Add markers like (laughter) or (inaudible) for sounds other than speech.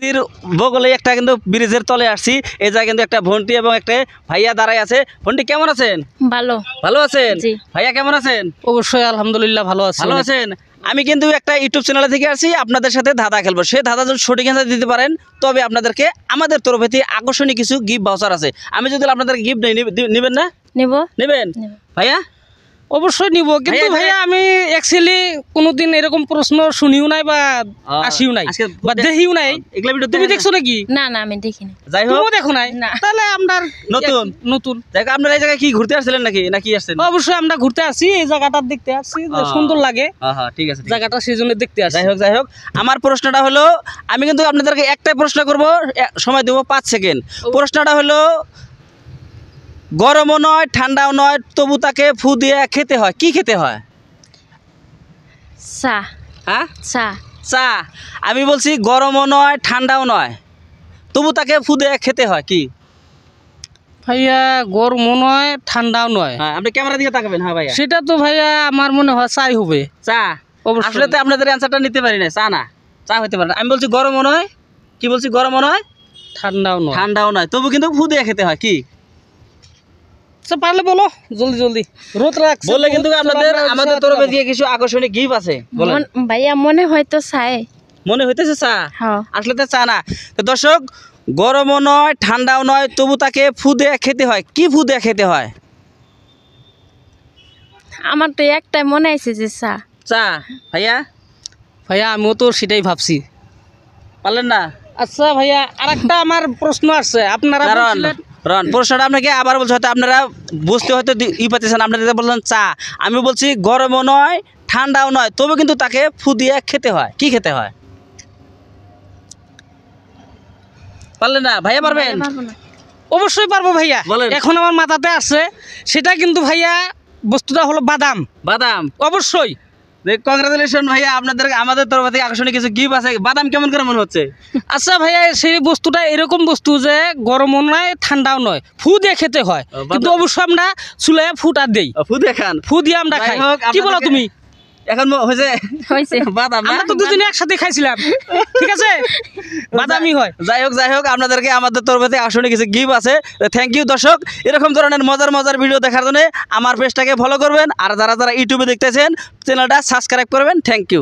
নদীর বগলে একটা কিন্তু ব্রিজের তলে আসছি এই জায়গায় কিন্তু একটা ভন্টি এবং একটা ভাইয়া দাঁড়ায় আছে ভন্টি কেমন আছেন ভালো ভালো আছেন ভাইয়া কেমন আছেন অবশ্যই আলহামদুলিল্লাহ ভালো আছেন ভালো আছেন আমি কিন্তু একটা ইউটিউব চ্যানেল থেকে আসি আপনাদের সাথে ধাঁধা খেলবো সেই ধাঁধা যদি সঠিক অ্যান্সার দিতে পারেন তবে আপনাদেরকে আমাদের তরফে আকর্ষণীয় কিছু গিফট ভাউচার আছে আমি যদি আপনাদের গিফট নেবেন না নেব নেবেন ভাইয়া অবশ্যই নিব কিন্তু ভাইয়া আমি অ্যাকচুয়ালি কোনোদিন এরকম প্রশ্ন শুনিও নাই বা আসিও নাই বা দেখিও নাই এগুলা ভিডিও তুমি দেখছো নাকি না না আমি দেখিনি যাই হোক তুমি দেখো নাই তাহলে আপনার নতুন নতুন দেখো আপনার এই জায়গায় কি ঘুরতে আসছিলেন নাকি নাকি আসছেন অবশ্যই আমরা ঘুরতে আসি এই জায়গাটা দেখতে আসছি সুন্দর লাগে হ্যাঁ, হ্যাঁ ঠিক আছে জায়গাটা সেই জন্য দেখতে আসি যাই হোক যাই হোক আমার প্রশ্নটা হলো আমি কিন্তু আপনাদেরকে একটাই প্রশ্ন করব সময় দেবো পাঁচ সেকেন্ড প্রশ্নটা হলো গরমও নয় ঠান্ডাও নয় তবু তাকে ফু দিয়ে খেতে হয় কি খেতে হয় চা হ্যাঁ? চা চা আমি বলছি গরমও নয় ঠান্ডাও নয় তবু তাকে ফু দিয়ে খেতে হয় কি ভাইয়া গরমও নয় ঠান্ডাও নয় হ্যাঁ, আপনি ক্যামেরা দিকে তাকাবেন হ্যাঁ ভাইয়া সেটা তো ভাইয়া আমার মনে হয় চাই হবে চা আসলে তো আপনাদের অ্যান্সারটা নিতে পারি না চা না চা হতে পারে না আমি বলছি গরমও নয় কি বলছি গরমও নয় ঠান্ডাও নয় ঠান্ডাও নয় তবু কিন্তু ফু দিয়ে খেতে হয় কি আচ্ছা পারলে বলো জলদি জলদি রোদ বললে কিন্তু আপনাদের আমাদের তরফে দিয়ে কিছু আকর্ষণীয় গিফট আছে ভাইয়া মনে মনে হইতেছে চা আসলে তো চা না তো দর্শক গরমও নয় ঠান্ডাও নয় তবু তাকে ফু দেয়া খেতে হয় কি ফু দেয়া খেতে হয় আমার তো একটাই মনে আছে যে চা চা ভাইয়া ভাইয়া আমিও তো সেটাই ভাবছি পারলেন না আচ্ছা ভাইয়া আর একটা আমার প্রশ্ন আছে আপনারা রন প্রশ্নটা আপনাকে আবার বলছি হয়তো আপনারা বুঝতে হয়তো ই পাচ্ছেন আপনারা বললেন চা আমি বলছি গরমও নয় ঠান্ডাও নয় তবে কিন্তু তাকে ফু দিয়ে খেতে হয় কি খেতে হয় পারলেন না ভাইয়া পারবেন অবশ্যই পারবো ভাইয়া এখন আমার মাথাতে আছে সেটা কিন্তু ভাইয়া বস্তুটা হলো বাদাম বাদাম অবশ্যই কংগ্রাচুলেশন ভাইয়া আপনাদের আমাদের তরফ থেকে আকর্ষণীয় কিছু গিফট আছে বাদাম কেমন করে মনে হচ্ছে আচ্ছা ভাইয়া সেই বস্তুটা এরকম বস্তু যে গরমও নয় ঠান্ডাও নয় ফু দিয়ে খেতে হয় কিন্তু অবশ্য আমরা চুলায় ফুটা দেই ফু দিয়ে খান ফু দিয়ে আমরা খাই কি বলো তুমি এখন হয়েছে হয়েছে (laughs) বাদাম আমরা তো দুজনে একসাথে খাইছিলাম ঠিক আছে (laughs) বাদামি হয় যাই হোক যাই হোক আপনাদেরকে আমাদের তরফে আসলে কিছু গিফট আছে থ্যাংক ইউ দর্শক এরকম ধরনের মজার মজার ভিডিও দেখার জন্য আমার পেজটাকে ফলো করবেন আর যারা যারা ইউটিউবে দেখতেছেন চ্যানেলটা সাবস্ক্রাইব করবেন থ্যাংক ইউ